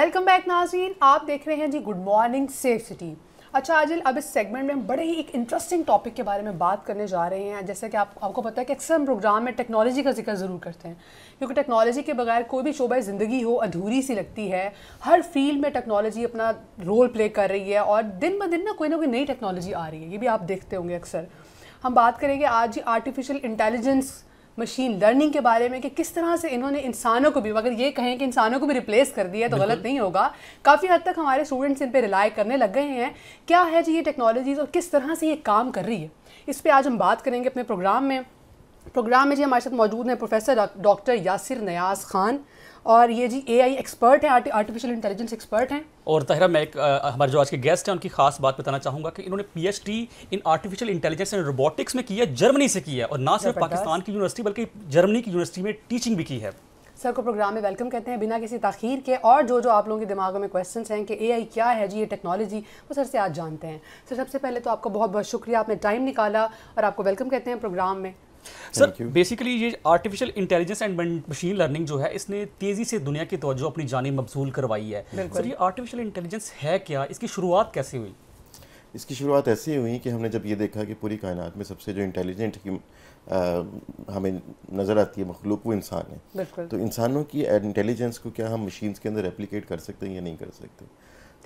Welcome back नाजीन आप देख रहे हैं जी गुड मॉर्निंग सेफ सिटी अच्छा आजिल अब इस सेगमेंट में हम बड़े ही एक इंटरेस्टिंग टॉपिक के बारे में बात करने जा रहे हैं जैसे कि आप आपको पता है कि अक्सर हम प्रोग्राम में टेक्नोलॉजी का जिक्र ज़रूर करते हैं क्योंकि टेक्नोलॉजी के बगैर कोई भी शोबा ज़िंदगी हो अधूरी सी लगती है हर फील्ड में टेक्नोलॉजी अपना रोल प्ले कर रही है और दिन ब दिन ना कोई ना कोई नई टेक्नोलॉजी आ रही है ये भी आप देखते होंगे अक्सर हम बात करेंगे आज आर्टिफिशियल इंटेलिजेंस मशीन लर्निंग के बारे में कि किस तरह से इन्होंने इंसानों को भी अगर ये कहें कि इंसानों को भी रिप्लेस कर दिया तो गलत नहीं होगा काफ़ी हद तक हमारे स्टूडेंट्स इन पर रिलाई करने लग गए हैं क्या है जी ये टेक्नोलॉजीज़ और किस तरह से ये काम कर रही है इस पर आज हम बात करेंगे अपने प्रोग्राम में प्रोग्राम में जी हमारे साथ मौजूद हैं प्रोफेसर डॉक्टर यासिर नयाज खान और ये जी एआई एक्सपर्ट है आर्टिफिशियल इंटेलिजेंस एक्सपर्ट हैं और तहरा मैं एक हमारे जो आज के गेस्ट हैं उनकी खास बात बताना चाहूँगा कि इन्होंने PhD in artificial intelligence and robotics में किया जर्मनी से किया और ना सिर्फ पाकिस्तान की यूनिवर्सिटी बल्कि जर्मनी की यूनिवर्सिटी में टीचिंग भी की है सर को प्रोग्राम में वेलकम कहते हैं बिना किसी तखीर के और जो जो आप लोगों के दिमागों में क्वेश्चंस हैं कि एआई क्या है जी ये टेक्नोलॉजी वो सर से आज जानते हैं सर सबसे पहले तो आपका बहुत बहुत शुक्रिया आपने टाइम निकाला और आपको वेलकम कहते हैं प्रोग्राम में सर बेसिकली ये artificial intelligence and machine learning जो है इसने तेज़ी से दुनिया की तवज्जो अपनी जानी मबसूल करवाई है सर ये आर्टिफिशियल इंटेलिजेंस है क्या इसकी शुरुआत कैसे हुई इसकी शुरुआत ऐसी हुई कि हमने जब ये देखा कि पूरी कायनात में सबसे जो इंटेलिजेंट की आ, हमें नज़र आती है मखलूक वो इंसान है तो इंसानों की इंटेलिजेंस को क्या हम मशीन्स के अंदर रेप्लिकेट कर सकते हैं या नहीं कर सकते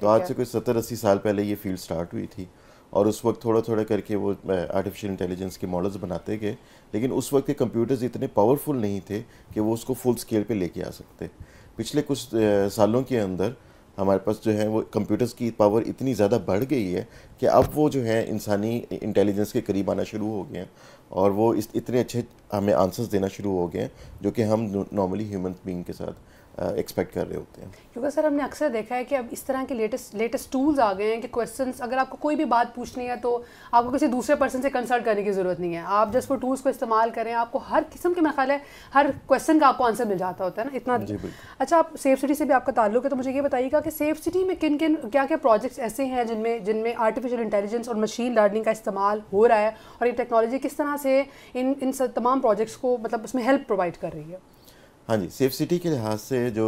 तो आज से कुछ सत्तर अस्सी साल पहले ये फील्ड स्टार्ट हुई थी और उस वक्त थोड़ा थोड़ा करके वो आर्टिफिशियल इंटेलिजेंस के मॉडल्स बनाते गए लेकिन उस वक्त के कंप्यूटर्स इतने पावरफुल नहीं थे कि वो उसको फुल स्केल पे लेके आ सकते पिछले कुछ सालों के अंदर हमारे पास जो है वो कंप्यूटर्स की पावर इतनी ज़्यादा बढ़ गई है कि अब वो जो है इंसानी इंटेलिजेंस के करीब आना शुरू हो गए हैं और वो इस इतने अच्छे हमें आंसर्स देना शुरू हो गए हैं जो कि हम नॉर्मली ह्यूमन बींग के साथ एक्सपेक्ट uh, कर रहे होते हैं क्योंकि सर हमने अक्सर देखा है कि अब इस तरह के लेटेस्ट लेटेस्ट टूल्स आ गए हैं कि क्वेश्चंस अगर आपको कोई भी बात पूछनी है तो आपको किसी दूसरे पर्सन से कंसल्ट करने की ज़रूरत नहीं है आप जस्ट वो टूल्स को इस्तेमाल करें आपको हर किस्म के मेरा है हर क्वेश्चन का आपको आंसर मिल जाता होता है ना इतना अच्छा आप सेफ सिटी से भी आपका ताल्लुक है तो मुझे ये बताइएगा कि सेफ सिटी में किन किन क्या क्या प्रोजेक्ट्स ऐसे हैं जिनमें जिनमें आर्टिफिशियल इंटेलिजेंस और मशीन लर्निंग का इस्तेमाल हो रहा है और ये टेक्नोलॉजी किस तरह से इन इन तमाम प्रोजेक्ट्स को मतलब उसमें हेल्प प्रोवाइड कर रही है हाँ जी सेफ सिटी के लिहाज से जो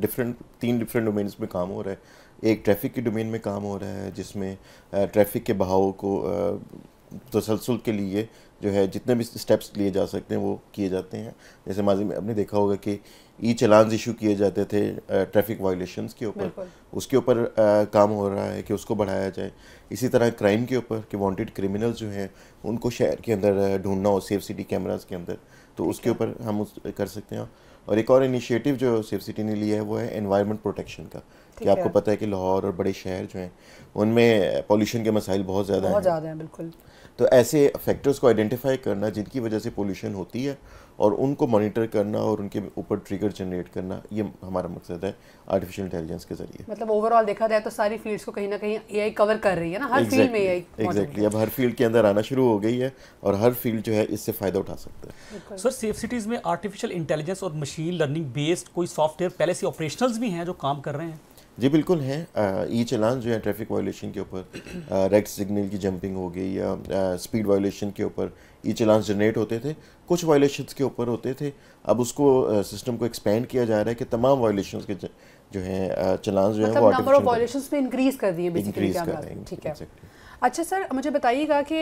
डिफरेंट um, तीन डिफरेंट डोमेन्स में काम हो रहा है एक ट्रैफिक के डोमेन में काम हो रहा है जिसमें ट्रैफिक uh, के बहाव को uh, तसलसल के लिए जो है जितने भी स्टेप्स लिए जा सकते हैं वो किए जाते हैं जैसे माजी में आपने देखा होगा कि ई चलान इशू किए जाते थे ट्रैफिक uh, वायलेशंस के ऊपर उसके ऊपर काम हो रहा है कि उसको बढ़ाया जाए इसी तरह क्राइम के ऊपर कि वांटेड क्रिमिनल्स जो हैं उनको शहर के अंदर ढूंढना हो सेफ सिटी कैमराज के अंदर तो उसके ऊपर हम उस कर सकते हैं और एक और इनिशिएटिव जो सेफ सिटी ने लिया है वो है एनवायरनमेंट प्रोटेक्शन का कि आपको पता है कि लाहौर और बड़े शहर जो हैं उनमें पोल्यूशन के मसाइल बहुत ज़्यादा हैं बहुत ज़्यादा हैं बिल्कुल तो ऐसे फैक्टर्स को आइडेंटिफाई करना जिनकी वजह से पोल्यूशन होती है और उनको मॉनिटर करना और उनके ऊपर ट्रिगर जनरेट करना ये हमारा मकसद है आर्टिफिशियल इंटेलिजेंस के जरिए मतलब ओवरऑल देखा जाए तो सारी फील्ड्स को कहीं ना कहीं ए कवर कर रही है ना हर exactly, फील्ड में एआई एग्जैक्टली exactly, अब हर फील्ड के अंदर आना शुरू हो गई है और हर फील्ड जो है इससे फ़ायदा उठा सकते हैं सर सेफ सिटीज़ में आर्टिफिशियल इंटेलिजेंस और मशीन लर्निंग बेस्ड कोई सॉफ्टवेयर पहले से ऑपरेशनल्स भी हैं जो काम कर रहे हैं जी बिल्कुल है ई चलान जो है ट्रैफिक वायोलेशन के ऊपर रेड सिग्नल की जंपिंग हो गई या स्पीड वायोलेशन के ऊपर ई चलान जनरेट होते थे कुछ वायोलेशंस के ऊपर होते थे अब उसको सिस्टम को एक्सपेंड किया जा रहा है कि तमाम वायोलेशन के जो है चलान जो मतलब है वो नंबर ऑफ वायलेशंस में इंक्रीज कर दिए बेसिकली क्या ठीक है अच्छा सर मुझे बताइएगा कि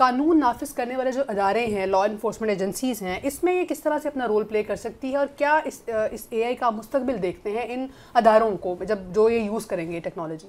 कानून नाफिज करने वाले जो अदारे हैं लॉ इन्फोर्समेंट एजेंसीज हैं इसमें ये किस तरह से अपना रोल प्ले कर सकती है और क्या इस इस एआई का मुस्तबिल देखते हैं इन अदारों को जब जो ये यूज़ करेंगे टेक्नोलॉजी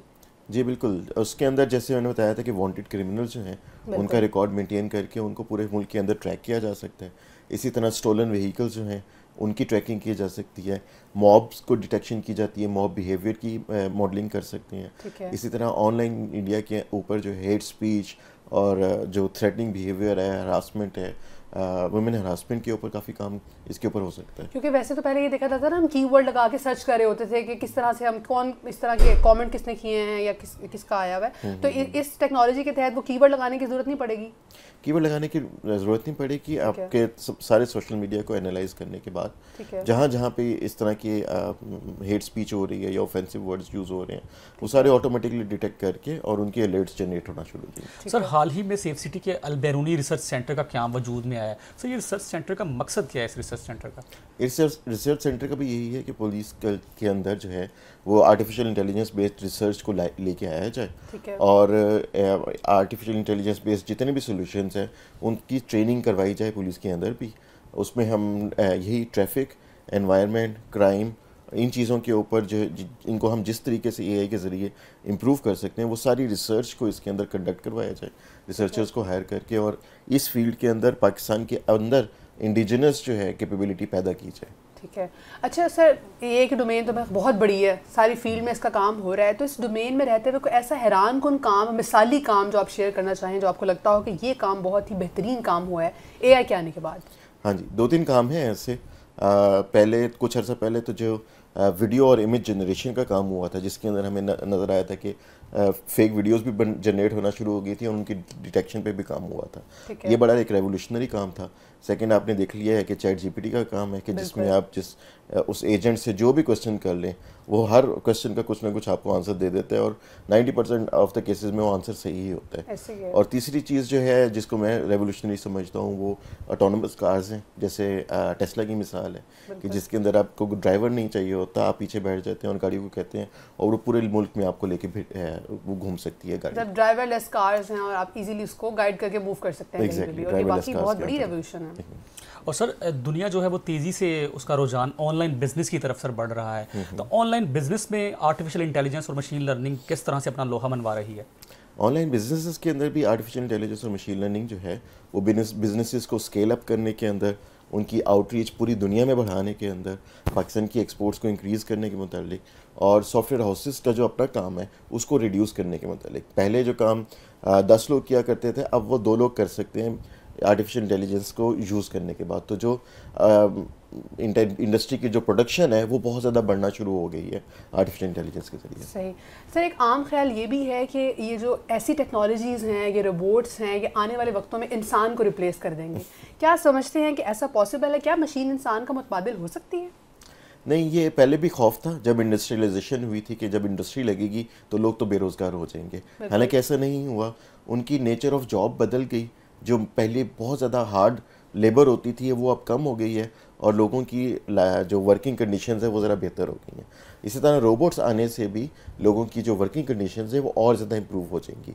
जी बिल्कुल उसके अंदर जैसे मैंने बताया था कि वांटेड क्रिमिनल जो हैं उनका रिकॉर्ड मेंटेन करके उनको पूरे मुल्क के अंदर ट्रैक किया जा सकता है इसी तरह स्टोलन व्हीकल्स जो हैं उनकी ट्रैकिंग की जा सकती है मॉब्स को डिटेक्शन की जाती है मॉब बिहेवियर की मॉडलिंग कर सकते हैं इसी तरह ऑनलाइन इंडिया के ऊपर जो हेट स्पीच और जो थ्रेटनिंग बिहेवियर है हरासमेंट है वुमेन हरासमेंट के ऊपर काफ़ी काम इसके ऊपर हो सकता है क्योंकि वैसे तो पहले ये देखा जाता था हम कीवर्ड लगा के सर्च कर रहे होते थे कि किस तरह से हम कौन इस तरह के कमेंट किसने किए हैं या किस किसका आया हुआ है हम्म, तो हम्म, इ, हम्म। इस टेक्नोलॉजी के तहत वो कीवर्ड लगाने की जरूरत नहीं पड़ेगी कीवर्ड लगाने की जरूरत नहीं पड़ेगी आपके सारे सोशल मीडिया को एनालाइज करने के बाद जहाँ जहाँ पे इस तरह की हेट स्पीच हो रही है या ऑफेंसिव वर्ड्स यूज़ हो रहे हैं वो सारे ऑटोमेटिकली डिटेक्ट करके और उनके अलर्ट्स जनरेट होना शुरू हो सर हाल ही में सेफ सिटी के अलबैरूनी रिसर्च सेंटर का क्या वजूद में आया है सर ये रिसर्च सेंटर का मकसद क्या है इस रिसर्च सेंटर का रिसर्च रिसर्च सेंटर का भी यही है कि पुलिस के अंदर जो है वो आर्टिफिशियल इंटेलिजेंस बेस्ड रिसर्च को लेके आया जाए और आर्टिफिशियल इंटेलिजेंस बेस्ड जितने भी सोल्यूशन हैं उनकी ट्रेनिंग करवाई जाए पुलिस के अंदर भी उसमें हम यही ट्रैफिक एनवायरनमेंट क्राइम इन चीज़ों के ऊपर जो इनको हम जिस तरीके से ए के ज़रिए इम्प्रूव कर सकते हैं वो सारी रिसर्च को इसके अंदर कंडक्ट करवाया जाए रिसर्चर्स को हायर करके और इस फील्ड के अंदर पाकिस्तान के अंदर इंडिजिनस जो है कैपेबिलिटी पैदा की जाए ठीक है अच्छा सर ये की डोमेन तो बहुत बड़ी है सारी फील्ड में इसका काम हो रहा है तो इस डोमेन में रहते हुए कोई ऐसा हैरान कन काम मिसाली काम जो आप शेयर करना चाहें जो आपको लगता हो कि ये काम बहुत ही बेहतरीन काम हुआ है ए के आने के बाद हाँ जी दो तीन काम हैं ऐसे पहले कुछ अर्सा पहले तो जो वीडियो और इमेज जनरेशन का काम हुआ था जिसके अंदर हमें नज़र आया था कि फेक वीडियोस भी जनरेट होना शुरू हो गई थी और उनकी डिटेक्शन पे भी काम हुआ था ये बड़ा एक रेवोल्यूशनरी काम था सेकंड आपने देख लिया है कि चैट जीपीटी का काम है कि जिसमें आप जिस उस एजेंट से जो भी क्वेश्चन कर लें वो हर क्वेश्चन का कुछ ना कुछ आपको आंसर दे देता है और 90 परसेंट ऑफ द केसेस में वो आंसर सही ही होता है।, है और तीसरी चीज़ जो है जिसको मैं रेवोल्यूशनरी समझता हूँ वो ऑटोनमस कार्स हैं जैसे टेस्ला की मिसाल है कि जिसके अंदर आपको ड्राइवर नहीं चाहिए होता आप पीछे बैठ जाते हैं और गाड़ी को कहते हैं और वो पूरे मुल्क में आपको लेके वो घूम सकती है गाड़ी ड्राइवरलेस मतलब कार्स हैं और आप इजिली उसको गाइड करके मूव कर सकते हैं बहुत बड़ी रेवोल्यूशन है और सर दुनिया जो है वो तेज़ी से उसका रुझान ऑनलाइन बिजनेस की तरफ सर बढ़ रहा है हम्म, हम्म। तो ऑनलाइन बिजनेस में आर्टिफिशियल इंटेलिजेंस और मशीन लर्निंग किस तरह से अपना लोहा मनवा रही है ऑनलाइन बिजनेसेस के अंदर भी आर्टिफिशियल इंटेलिजेंस और मशीन लर्निंग जो है वो बिजनेसेस को स्केल अप करने के अंदर उनकी आउटरीच पूरी दुनिया में बढ़ाने के अंदर पाकिस्तान की एक्सपोर्ट्स को इंक्रीज़ करने के मतलब और सॉफ्टवेयर हाउसेस का जो अपना काम है उसको रिड्यूस करने के मतलब पहले जो काम दस लोग किया करते थे अब वो दो लोग कर सकते हैं आर्टिफिशियल इंटेलिजेंस को यूज़ करने के बाद तो जो इंडस्ट्री um, की जो प्रोडक्शन है वो बहुत ज़्यादा बढ़ना शुरू हो गई है आर्टिफिशियल इंटेलिजेंस के ज़रिए सही सर एक आम ख्याल ये भी है कि ये जो ऐसी टेक्नोलॉजीज़ हैं ये रोबोट्स हैं ये आने वाले वक्तों में इंसान को रिप्लेस कर देंगे क्या समझते हैं कि ऐसा पॉसिबल है क्या मशीन इंसान का मुतबादल हो सकती है नहीं ये पहले भी खौफ था जब इंडस्ट्रियलाइजेशन हुई थी कि जब इंडस्ट्री लगेगी तो लोग तो बेरोज़गार हो जाएंगे हालांकि ऐसा नहीं हुआ उनकी नेचर ऑफ जॉब बदल गई जो पहले बहुत ज़्यादा हार्ड लेबर होती थी वो अब कम हो गई है और लोगों की जो वर्किंग कंडीशंस है वो ज़रा बेहतर हो गई हैं इसी तरह रोबोट्स आने से भी लोगों की जो वर्किंग कंडीशन है वो और ज़्यादा इम्प्रूव हो जाएंगी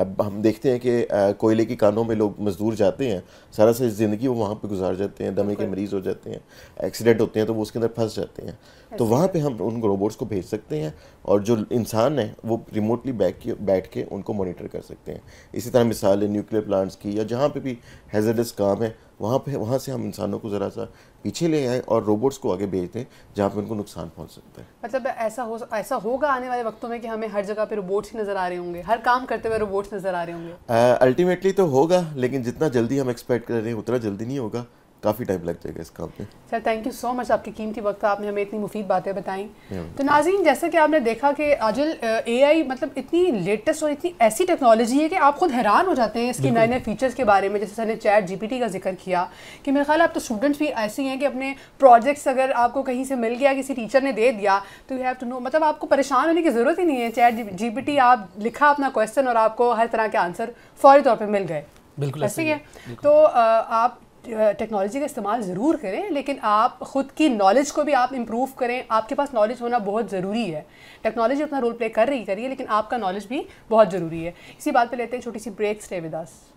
अब हम देखते हैं कि कोयले की कानों में लोग मजदूर जाते हैं सारा सारी ज़िंदगी वो वहाँ पर गुजार जाते हैं दमे के मरीज़ हो जाते हैं एक्सीडेंट होते हैं तो वो उसके अंदर फंस जाते हैं तो वहाँ पर हम उन रोबोट्स को भेज सकते हैं और जो इंसान हैं वो रिमोटली बैठ के बैठ के उनको मोनिटर कर सकते हैं इसी तरह मिसाल है न्यूक्लियर प्लांट्स की या जहाँ पर भी हैजरडस काम है वहाँ पे वहाँ से हम इंसानों को ज़रा सा पीछे ले आए और रोबोट्स को आगे भेज दें जहाँ पे उनको नुकसान पहुँच सकता है मतलब ऐसा हो ऐसा होगा आने वाले वक्तों में कि हमें हर जगह पे रोबोट्स ही नज़र आ रहे होंगे हर काम करते हुए रोबोट्स नज़र आ रहे होंगे अल्टीमेटली uh, तो होगा लेकिन जितना जल्दी हम एक्सपेक्ट कर रहे हैं उतना जल्दी नहीं होगा काफ़ी टाइम लग जाएगा इस काम पे sir thank you so much आपके कीमती वक्त आपने हमें इतनी मुफीद बातें बताई तो नाजीन जैसा कि आपने देखा कि आजल एआई मतलब इतनी लेटेस्ट और इतनी ऐसी टेक्नोलॉजी है कि आप खुद हैरान हो जाते हैं इसके नए नए फीचर्स के बारे में जैसे सर ने चैट जी का जिक्र किया कि मेरे ख्याल आप तो स्टूडेंट्स भी ऐसे हैं कि अपने प्रोजेक्ट्स अगर आपको कहीं से मिल गया किसी टीचर ने दे दिया तो यू हैव टू नो मतलब आपको परेशान होने की ज़रूरत ही नहीं है चैट जी आप लिखा अपना क्वेश्चन और आपको हर तरह के आंसर फौरी तौर पर मिल गए बिल्कुल ऐसे ही है तो आप टेक्नोलॉजी का इस्तेमाल ज़रूर करें लेकिन आप ख़ुद की नॉलेज को भी आप इम्प्रूव करें आपके पास नॉलेज होना बहुत ज़रूरी है टेक्नोलॉजी अपना रोल प्ले कर रही करिए लेकिन आपका नॉलेज भी बहुत ज़रूरी है इसी बात पे लेते हैं छोटी सी ब्रेक स्टे विदास